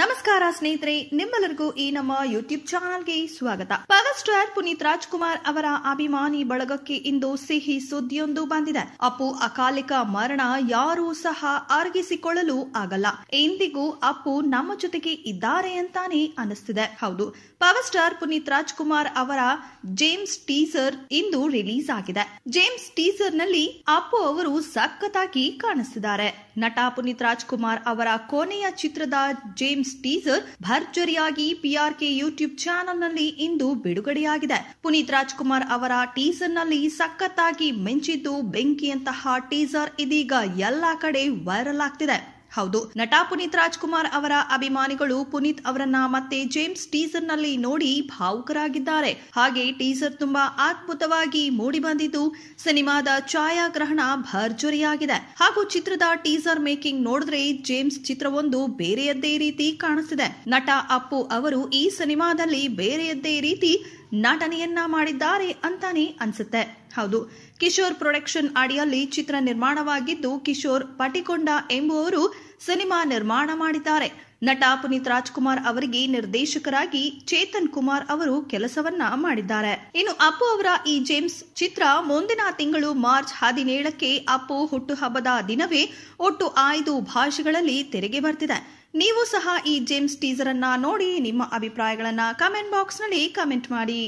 ನಮಸ್ಕಾರ ಸ್ನೇಹಿತರೆ ನಿಮ್ಮೆಲ್ಲರಿಗೂ ಈ ನಮ್ಮ ಯೂಟ್ಯೂಬ್ ಚಾನಲ್ಗೆ ಸ್ವಾಗತ ಪವರ್ ಸ್ಟಾರ್ ಪುನೀತ್ ರಾಜ್ಕುಮಾರ್ ಅವರ ಅಭಿಮಾನಿ ಬಳಗಕ್ಕೆ ಇಂದು ಸಿಹಿ ಸುದ್ದಿಯೊಂದು ಬಂದಿದೆ ಅಪ್ಪು ಅಕಾಲಿಕ ಮರಣ ಯಾರೂ ಸಹ ಅರಗಿಸಿಕೊಳ್ಳಲು ಆಗಲ್ಲ ಎಂದಿಗೂ ಅಪ್ಪು ನಮ್ಮ ಜೊತೆಗೆ ಇದ್ದಾರೆ ಅಂತಾನೆ ಅನಿಸ್ತಿದೆ ಹೌದು ಪವರ್ ಸ್ಟಾರ್ ಪುನೀತ್ ರಾಜ್ಕುಮಾರ್ ಅವರ ಜೇಮ್ಸ್ ಟೀಸರ್ ಇಂದು ರಿಲೀಸ್ ಆಗಿದೆ ಜೇಮ್ಸ್ ಟೀಸರ್ ನಲ್ಲಿ ಅಪ್ಪು ಅವರು ಸಖತ್ತಾಗಿ ಕಾಣಿಸ್ತಿದ್ದಾರೆ ನಟ ಪುನೀತ್ ರಾಜ್ಕುಮಾರ್ ಅವರ ಕೊನೆಯ ಚಿತ್ರದ ಜೇಮ್ಸ್ ಫಿಲ್ಮ್ಸ್ ಟೀಸರ್ ಭರ್ಜರಿಯಾಗಿ ಕೆ ಯೂಟ್ಯೂಬ್ ಚಾನೆಲ್ನಲ್ಲಿ ನಲ್ಲಿ ಇಂದು ಬಿಡುಗಡೆಯಾಗಿದೆ ಪುನೀತ್ ರಾಜ್ಕುಮಾರ್ ಅವರ ಟೀಸರ್ ನಲ್ಲಿ ಸಖತ್ತಾಗಿ ಮಿಂಚಿದ್ದು ಬೆಂಕಿಯಂತಹ ಟೀಸರ್ ಇದೀಗ ಎಲ್ಲಾ ಕಡೆ ವೈರಲ್ ಆಗ್ತಿದೆ ಹೌದು ನಟ ಪುನೀತ್ ರಾಜ್ಕುಮಾರ್ ಅವರ ಅಭಿಮಾನಿಗಳು ಪುನೀತ್ ಅವರನ್ನ ಮತ್ತೆ ಜೇಮ್ಸ್ ಟೀಸರ್ ನಲ್ಲಿ ನೋಡಿ ಭಾವುಕರಾಗಿದ್ದಾರೆ ಹಾಗೆ ಟೀಸರ್ ತುಂಬಾ ಅದ್ಭುತವಾಗಿ ಮೂಡಿ ಬಂದಿದ್ದು ಸಿನಿಮಾದ ಛಾಯಾಗ್ರಹಣ ಭರ್ಜರಿಯಾಗಿದೆ ಹಾಗೂ ಚಿತ್ರದ ಟೀಸರ್ ಮೇಕಿಂಗ್ ನೋಡಿದ್ರೆ ಜೇಮ್ಸ್ ಚಿತ್ರವೊಂದು ಬೇರೆಯದ್ದೇ ರೀತಿ ಕಾಣಿಸ್ತಿದೆ ನಟ ಅಪ್ಪು ಅವರು ಈ ಸಿನಿಮಾದಲ್ಲಿ ಬೇರೆಯದ್ದೇ ರೀತಿ ನಟನೆಯನ್ನ ಮಾಡಿದ್ದಾರೆ ಅಂತಾನೆ ಅನ್ಸುತ್ತೆ ಹೌದು ಕಿಶೋರ್ ಪ್ರೊಡಕ್ಷನ್ ಅಡಿಯಲ್ಲಿ ಚಿತ್ರ ನಿರ್ಮಾಣವಾಗಿದ್ದು ಕಿಶೋರ್ ಪಟಿಕೊಂಡ ಎಂಬುವವರು ಸಿನಿಮಾ ನಿರ್ಮಾಣ ಮಾಡಿದ್ದಾರೆ ನಟ ಪುನೀತ್ ರಾಜ್ಕುಮಾರ್ ಅವರಿಗೆ ನಿರ್ದೇಶಕರಾಗಿ ಚೇತನ್ ಕುಮಾರ್ ಅವರು ಕೆಲಸವನ್ನ ಮಾಡಿದ್ದಾರೆ ಇನ್ನು ಅಪ್ಪು ಅವರ ಈ ಜೇಮ್ಸ್ ಚಿತ್ರ ಮುಂದಿನ ತಿಂಗಳು ಮಾರ್ಚ್ ಹದಿನೇಳಕ್ಕೆ ಅಪ್ಪು ಹುಟ್ಟುಹಬ್ಬದ ದಿನವೇ ಒಟ್ಟು ಆಯ್ದು ಭಾಷೆಗಳಲ್ಲಿ ತೆರೆಗೆ ಬರ್ತಿದೆ ನೀವು ಸಹ ಈ ಜೇಮ್ಸ್ ಟೀಸರನ್ನು ನೋಡಿ ನಿಮ್ಮ ಅಭಿಪ್ರಾಯಗಳನ್ನು ಕಮೆಂಟ್ ಬಾಕ್ಸ್ನಲ್ಲಿ ಕಮೆಂಟ್ ಮಾಡಿ